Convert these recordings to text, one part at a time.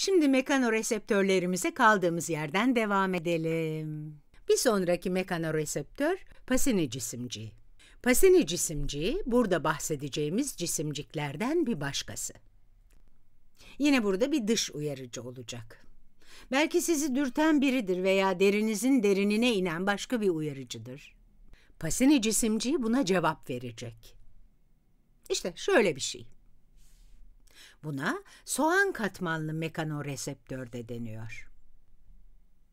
Şimdi mekanoreseptörlerimize kaldığımız yerden devam edelim. Bir sonraki mekanoreseptör pasini cisimciği. Pasini cisimciği burada bahsedeceğimiz cisimciklerden bir başkası. Yine burada bir dış uyarıcı olacak. Belki sizi dürten biridir veya derinizin derinine inen başka bir uyarıcıdır. Pasini cisimciği buna cevap verecek. İşte şöyle bir şey. Buna soğan katmanlı mekanoreseptör de deniyor.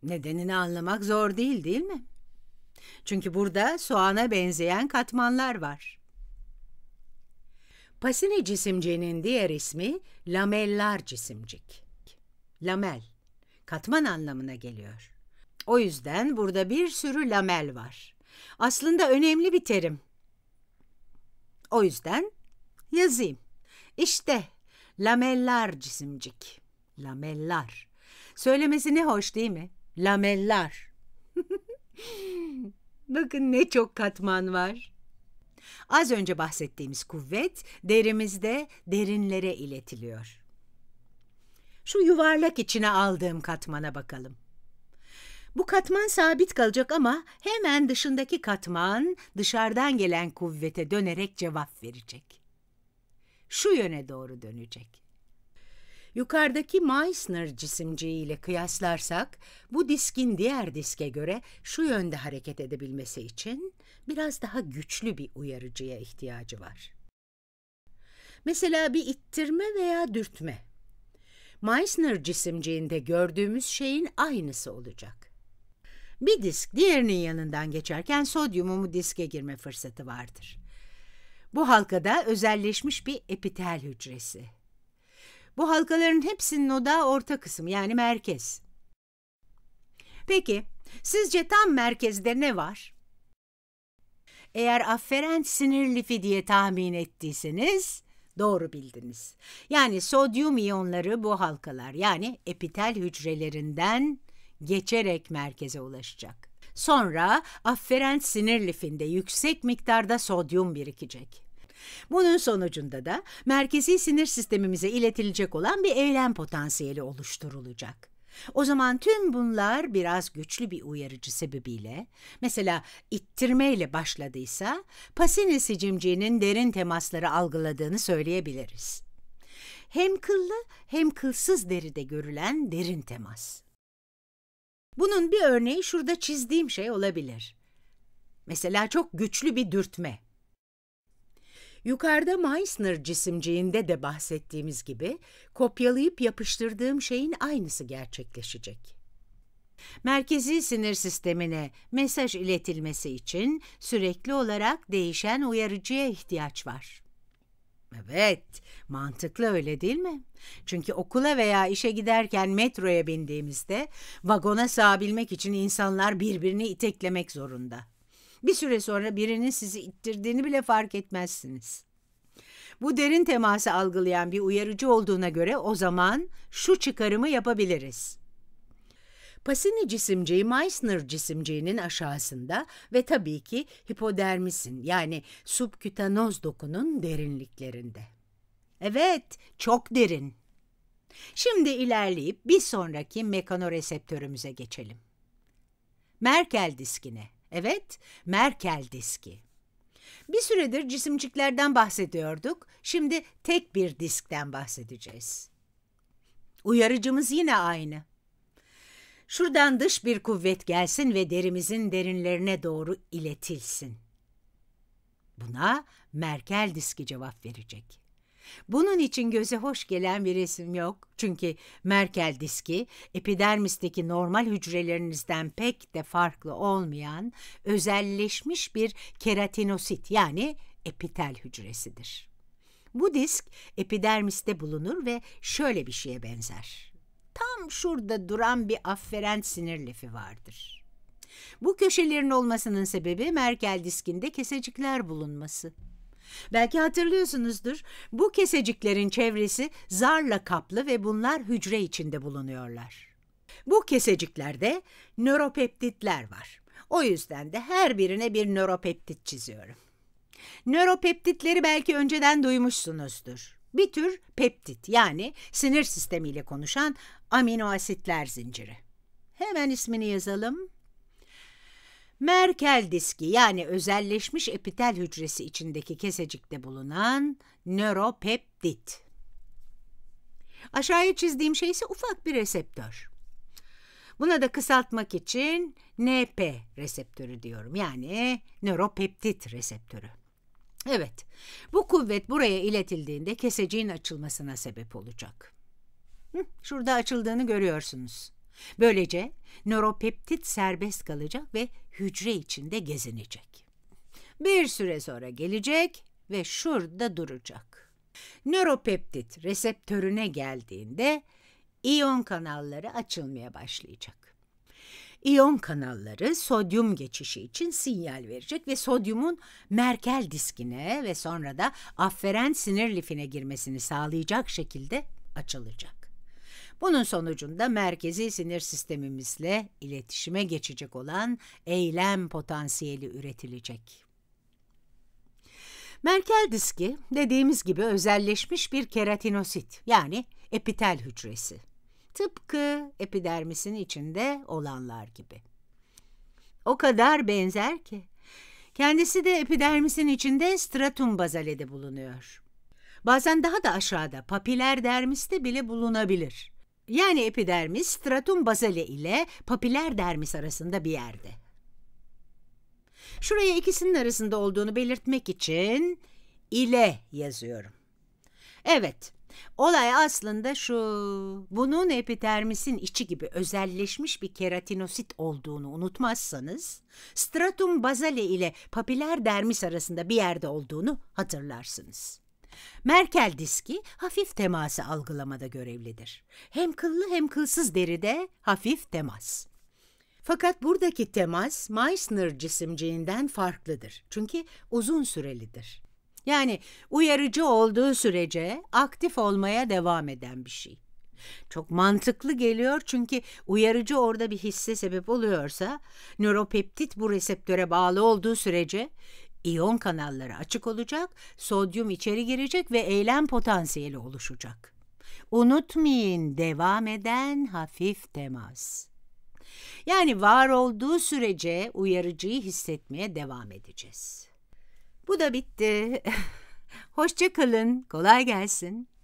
Nedenini anlamak zor değil değil mi? Çünkü burada soğana benzeyen katmanlar var. Pasini cisimciğinin diğer ismi lamellar cisimcik. Lamel, katman anlamına geliyor. O yüzden burada bir sürü lamel var. Aslında önemli bir terim. O yüzden yazayım. İşte Lameller cisimcik. Lameller. Söylemesi ne hoş değil mi? Lameller. Bakın ne çok katman var. Az önce bahsettiğimiz kuvvet derimizde derinlere iletiliyor. Şu yuvarlak içine aldığım katmana bakalım. Bu katman sabit kalacak ama hemen dışındaki katman dışarıdan gelen kuvvete dönerek cevap verecek şu yöne doğru dönecek. Yukarıdaki Meissner cisimciği ile kıyaslarsak bu diskin diğer diske göre şu yönde hareket edebilmesi için biraz daha güçlü bir uyarıcıya ihtiyacı var. Mesela bir ittirme veya dürtme. Meissner cisimciğinde gördüğümüz şeyin aynısı olacak. Bir disk diğerinin yanından geçerken sodyumumu diske girme fırsatı vardır. Bu halkada özelleşmiş bir epitel hücresi. Bu halkaların hepsinin odağı orta kısım yani merkez. Peki sizce tam merkezde ne var? Eğer afferent sinir lifi diye tahmin ettiyseniz doğru bildiniz. Yani sodyum iyonları bu halkalar yani epitel hücrelerinden geçerek merkeze ulaşacak. Sonra afferent sinir lifinde yüksek miktarda sodyum birikecek. Bunun sonucunda da merkezi sinir sistemimize iletilecek olan bir eylem potansiyeli oluşturulacak. O zaman tüm bunlar biraz güçlü bir uyarıcı sebebiyle, mesela ittirmeyle başladıysa, pasini sicimciğinin derin temasları algıladığını söyleyebiliriz. Hem kıllı hem kılsız deride görülen derin temas. Bunun bir örneği şurada çizdiğim şey olabilir. Mesela çok güçlü bir dürtme. Yukarıda Meissner cisimciğinde de bahsettiğimiz gibi kopyalayıp yapıştırdığım şeyin aynısı gerçekleşecek. Merkezi sinir sistemine mesaj iletilmesi için sürekli olarak değişen uyarıcıya ihtiyaç var. Evet, mantıklı öyle değil mi? Çünkü okula veya işe giderken metroya bindiğimizde vagona sığabilmek için insanlar birbirini iteklemek zorunda. Bir süre sonra birinin sizi ittirdiğini bile fark etmezsiniz. Bu derin teması algılayan bir uyarıcı olduğuna göre o zaman şu çıkarımı yapabiliriz. Pasini cisimciği Meissner cisimciğinin aşağısında ve tabii ki hipodermisin yani subkütanoz dokunun derinliklerinde. Evet, çok derin. Şimdi ilerleyip bir sonraki mekanoreseptörümüze geçelim. Merkel diskine. Evet, Merkel diski. Bir süredir cisimciklerden bahsediyorduk. Şimdi tek bir diskten bahsedeceğiz. Uyarıcımız yine aynı. Şuradan dış bir kuvvet gelsin ve derimizin derinlerine doğru iletilsin. Buna Merkel diski cevap verecek. Bunun için göze hoş gelen bir resim yok. Çünkü Merkel diski epidermisteki normal hücrelerinizden pek de farklı olmayan özelleşmiş bir keratinosit yani epitel hücresidir. Bu disk epidermiste bulunur ve şöyle bir şeye benzer tam şurada duran bir afferent sinir lifi vardır. Bu köşelerin olmasının sebebi Merkel diskinde kesecikler bulunması. Belki hatırlıyorsunuzdur. Bu keseciklerin çevresi zarla kaplı ve bunlar hücre içinde bulunuyorlar. Bu keseciklerde nöropeptitler var. O yüzden de her birine bir nöropeptit çiziyorum. Nöropeptitleri belki önceden duymuşsunuzdur. Bir tür peptit yani sinir sistemiyle konuşan amino asitler zinciri. Hemen ismini yazalım. Merkel diski yani özelleşmiş epitel hücresi içindeki kesecikte bulunan nöropeptit. Aşağıya çizdiğim şey ise ufak bir reseptör. Buna da kısaltmak için NP reseptörü diyorum yani nöropeptit reseptörü. Evet, bu kuvvet buraya iletildiğinde keseciğin açılmasına sebep olacak. Hı, şurada açıldığını görüyorsunuz. Böylece nöropeptit serbest kalacak ve hücre içinde gezinecek. Bir süre sonra gelecek ve şurada duracak. Nöropeptit reseptörüne geldiğinde iyon kanalları açılmaya başlayacak. İyon kanalları sodyum geçişi için sinyal verecek ve sodyumun merkel diskine ve sonra da afferen sinir lifine girmesini sağlayacak şekilde açılacak. Bunun sonucunda merkezi sinir sistemimizle iletişime geçecek olan eylem potansiyeli üretilecek. Merkel diski dediğimiz gibi özelleşmiş bir keratinosit yani epitel hücresi. Tıpkı epidermisin içinde olanlar gibi. O kadar benzer ki. Kendisi de epidermisin içinde stratum bazalede bulunuyor. Bazen daha da aşağıda papiler dermiste bile bulunabilir. Yani epidermis stratum bazale ile papiler dermis arasında bir yerde. Şuraya ikisinin arasında olduğunu belirtmek için ile yazıyorum. Evet, Olay aslında şu. Bunun epitermisin içi gibi özelleşmiş bir keratinosit olduğunu unutmazsanız stratum basale ile papiler dermis arasında bir yerde olduğunu hatırlarsınız. Merkel diski hafif teması algılamada görevlidir. Hem kıllı hem kılsız deride hafif temas. Fakat buradaki temas Meissner cisimciğinden farklıdır. Çünkü uzun sürelidir. Yani uyarıcı olduğu sürece aktif olmaya devam eden bir şey. Çok mantıklı geliyor çünkü uyarıcı orada bir hisse sebep oluyorsa, nöropeptit bu reseptöre bağlı olduğu sürece iyon kanalları açık olacak, sodyum içeri girecek ve eylem potansiyeli oluşacak. Unutmayın devam eden hafif temas. Yani var olduğu sürece uyarıcıyı hissetmeye devam edeceğiz. Bu da bitti. Hoşça kalın. Kolay gelsin.